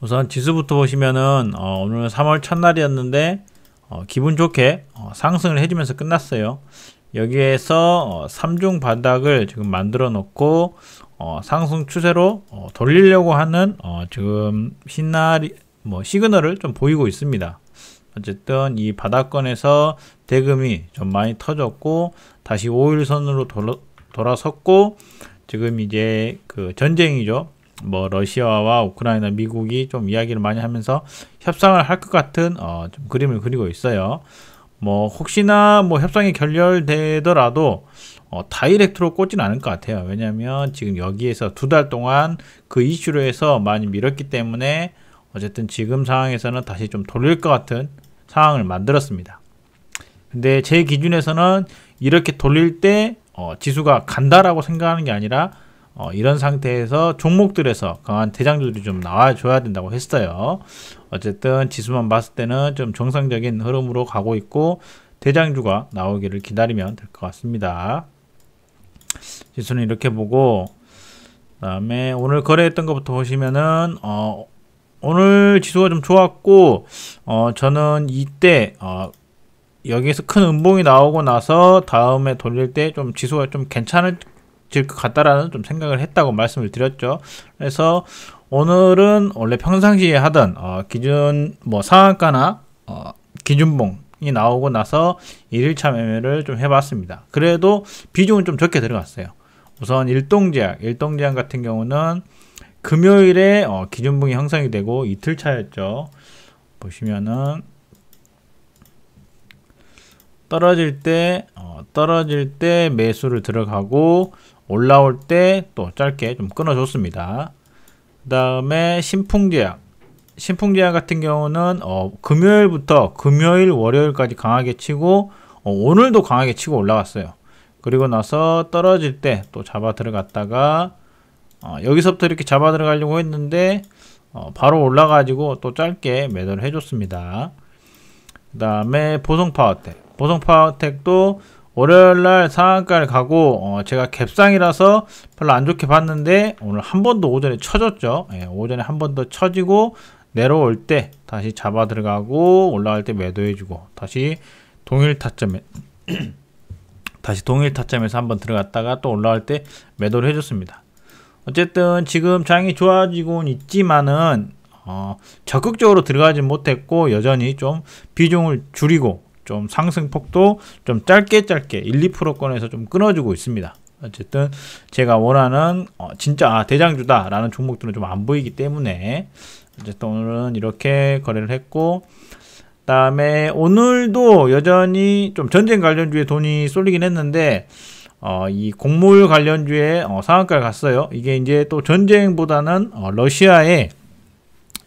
우선 지수부터 보시면은 어, 오늘 3월 첫날이었는데 어, 기분 좋게 어, 상승을 해주면서 끝났어요. 여기에서 3중 어, 바닥을 지금 만들어 놓고 어, 상승 추세로 어, 돌리려고 하는 지금 시나리 뭐 시그널을 좀 보이고 있습니다. 어쨌든 이 바닥권에서 대금이 좀 많이 터졌고 다시 5일선으로 돌아, 돌아섰고 지금 이제 그 전쟁이죠. 뭐 러시아와 우크라이나, 미국이 좀 이야기를 많이 하면서 협상을 할 것 같은 어, 좀 그림을 그리고 있어요. 뭐 혹시나 뭐 협상이 결렬되더라도 어, 다이렉트로 꽂진 않을 것 같아요. 왜냐하면 지금 여기에서 두 달 동안 그 이슈로 해서 많이 밀었기 때문에 어쨌든 지금 상황에서는 다시 좀 돌릴 것 같은 상황을 만들었습니다. 근데 제 기준에서는 이렇게 돌릴 때 어, 지수가 간다라고 생각하는 게 아니라 어, 이런 상태에서 종목들에서 강한 대장주들이 좀 나와줘야 된다고 했어요. 어쨌든 지수만 봤을 때는 좀 정상적인 흐름으로 가고 있고 대장주가 나오기를 기다리면 될 것 같습니다. 지수는 이렇게 보고 그 다음에 오늘 거래했던 것부터 보시면은 어, 오늘 지수가 좀 좋았고 어, 저는 이때 어, 여기에서 큰 음봉이 나오고 나서 다음에 돌릴 때 좀 지수가 좀 괜찮을 질것 같다라는 좀 생각을 했다고 말씀을 드렸죠. 그래서 오늘은 원래 평상시에 하던 어, 기준 뭐 상한가나 어, 기준봉 이 나오고 나서 1일차 매매를 좀 해봤습니다. 그래도 비중은 좀 적게 들어갔어요. 우선 일동제약, 일동제약 같은 경우는 금요일에 어, 기준봉이 형성이 되고 이틀 차였죠. 보시면은 떨어질 때 어, 떨어질 때 매수를 들어가고 올라올 때 또 짧게 좀 끊어줬습니다. 그 다음에 신풍제약 신풍제약 같은 경우는 어, 금요일부터 금요일 월요일까지 강하게 치고 어, 오늘도 강하게 치고 올라왔어요 그리고 나서 떨어질 때 또 잡아 들어갔다가 어, 여기서부터 이렇게 잡아 들어가려고 했는데 어, 바로 올라가지고 또 짧게 매도를 해줬습니다. 그 다음에 보성파워텍 보성파워텍도 월요일날 상한가를 가고 어 제가 갭상이라서 별로 안 좋게 봤는데 오늘 한번더 오전에 쳐졌죠 예, 오전에 한 번 더 쳐지고 내려올 때 다시 잡아 들어가고 올라갈 때 매도해주고 다시 동일 타점에 다시 동일 타점에서 한 번 들어갔다가 또 올라갈 때 매도를 해줬습니다 어쨌든 지금 장이 좋아지고는 있지만은 어 적극적으로 들어가지 못했고 여전히 좀 비중을 줄이고 좀 상승폭도 좀 짧게 짧게 1, 2%권에서 좀 끊어지고 있습니다. 어쨌든 제가 원하는 어, 진짜 아, 대장주다라는 종목들은 좀 안 보이기 때문에 어쨌든 오늘은 이렇게 거래를 했고 그다음에 오늘도 여전히 좀 전쟁 관련주에 돈이 쏠리긴 했는데 어, 이 곡물 관련주에 어, 상한가를 갔어요. 이게 이제 또 전쟁보다는 어, 러시아에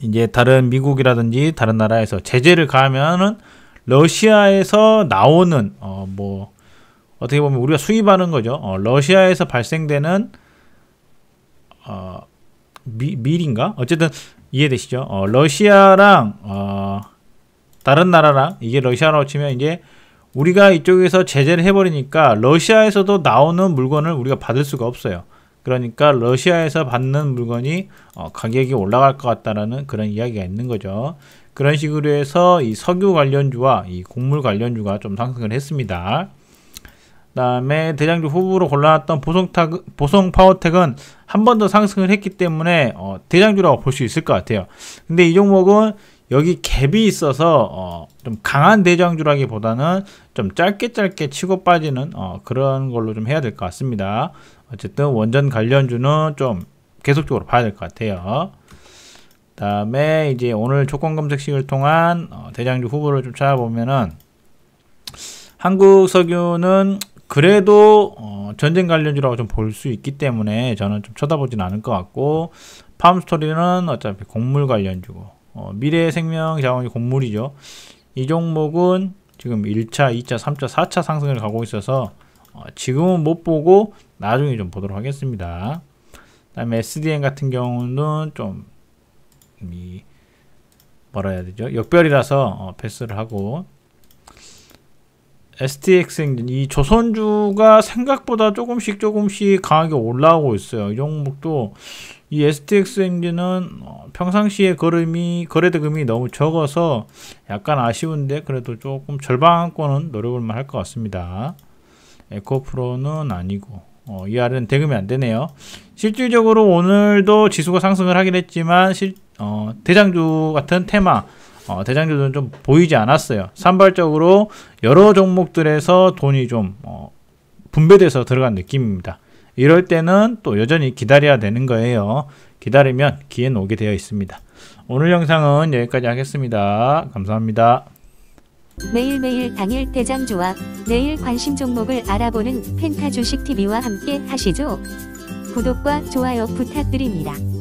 이제 다른 미국이라든지 다른 나라에서 제재를 가하면은 러시아에서 나오는 어, 뭐 어떻게 보면 우리가 수입하는 거죠. 어, 러시아에서 발생되는 어, 미, 밀인가? 어쨌든 이해되시죠? 어, 러시아랑 어, 다른 나라랑 이게 러시아라고 치면 이제 우리가 이쪽에서 제재를 해버리니까 러시아에서도 나오는 물건을 우리가 받을 수가 없어요. 그러니까 러시아에서 받는 물건이 어, 가격이 올라갈 것 같다라는 그런 이야기가 있는 거죠. 그런 식으로 해서 이 석유 관련주와 이 곡물 관련주가 좀 상승을 했습니다. 그 다음에 대장주 후보로 골라놨던 보송탁 보성 파워텍은 한 번 더 상승을 했기 때문에 어, 대장주라고 볼 수 있을 것 같아요. 근데 이 종목은 여기 갭이 있어서 어, 좀 강한 대장주라기보다는 좀 짧게 짧게 치고 빠지는 어, 그런 걸로 좀 해야 될 것 같습니다. 어쨌든 원전 관련주는 좀 계속적으로 봐야 될 것 같아요. 다음에 이제 오늘 조건 검색식을 통한 어, 대장주 후보를 좀 찾아보면은 한국 석유는 그래도 어, 전쟁 관련주라고 좀 볼 수 있기 때문에 저는 좀 쳐다보진 않을 것 같고 팜스토리는 어차피 곡물 관련주고 어, 미래생명 자원이 곡물이죠. 이 종목은 지금 1차, 2차, 3차, 4차 상승을 가고 있어서 어, 지금은 못 보고 나중에 좀 보도록 하겠습니다. 그 다음에 SDN 같은 경우는 좀이 뭐라 해야 되죠? 역별이라서 어, 패스를 하고 STX 행진 이 조선주가 생각보다 조금씩 조금씩 강하게 올라오고 있어요. 이 종목도 이 STX 행진은 어, 평상시에 거름이 거래대금이 너무 적어서 약간 아쉬운데 그래도 조금 절반권은 노려볼만 할 것 같습니다. 에코프로는 아니고 어, 이 아래는 대금이 안 되네요. 실질적으로 오늘도 지수가 상승을 하긴 했지만 실, 어, 대장주 같은 테마 어, 대장주는 좀 보이지 않았어요. 산발적으로 여러 종목들에서 돈이 좀 어, 분배돼서 들어간 느낌입니다. 이럴 때는 또 여전히 기다려야 되는 거예요. 기다리면 기회는 오게 되어 있습니다. 오늘 영상은 여기까지 하겠습니다. 감사합니다. 매일매일 당일 대장 조합, 내일 관심 종목을 알아보는 펜타주식TV와 함께 하시죠. 구독과 좋아요 부탁드립니다.